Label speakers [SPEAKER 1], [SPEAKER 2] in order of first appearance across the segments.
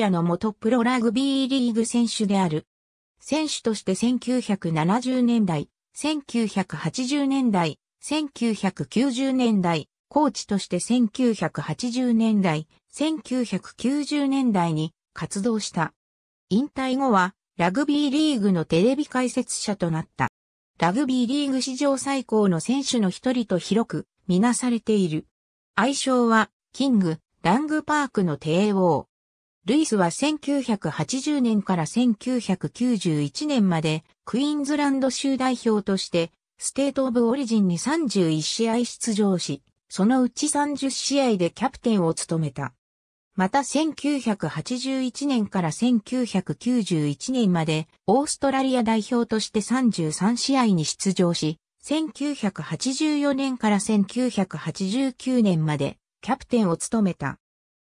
[SPEAKER 1] アの元プロラグビーリーグ選手である。選手として1970年代、1980年代、1990年代、コーチとして1980年代、1990年代に活動した。引退後は、ラグビーリーグのテレビ解説者となった。ラグビーリーグ史上最高の選手の一人と広くみなされている。愛称は、キング、ラングパークの帝王。ルイスは1980年から1991年までクイーンズランド州代表としてステート・オブ・オリジンに31試合出場し、そのうち30試合でキャプテンを務めた。また1981年から1991年までオーストラリア代表として33試合に出場し、1984年から1989年までキャプテンを務めた。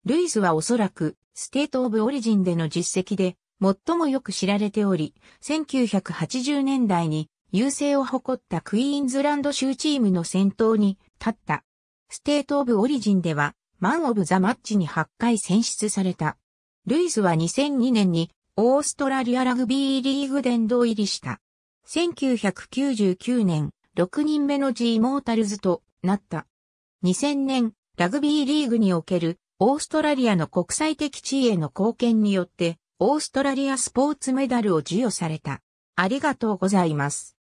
[SPEAKER 1] ルイスはおそらく、ステート・オブ・オリジンでの実績で、最もよく知られており、1980年代に優勢を誇ったクイーンズランド州チームの先頭に立った。ステート・オブ・オリジンでは、マン・オブ・ザ・マッチに8回選出された。ルイスは2002年にオーストラリアラグビーリーグ殿堂入りした。1999年、6人目の G モータルズとなった。2000年、ラグビーリーグにおけるオーストラリアの国際的地位への貢献によって、オーストラリアスポーツメダルを授与された。ありがとうございます。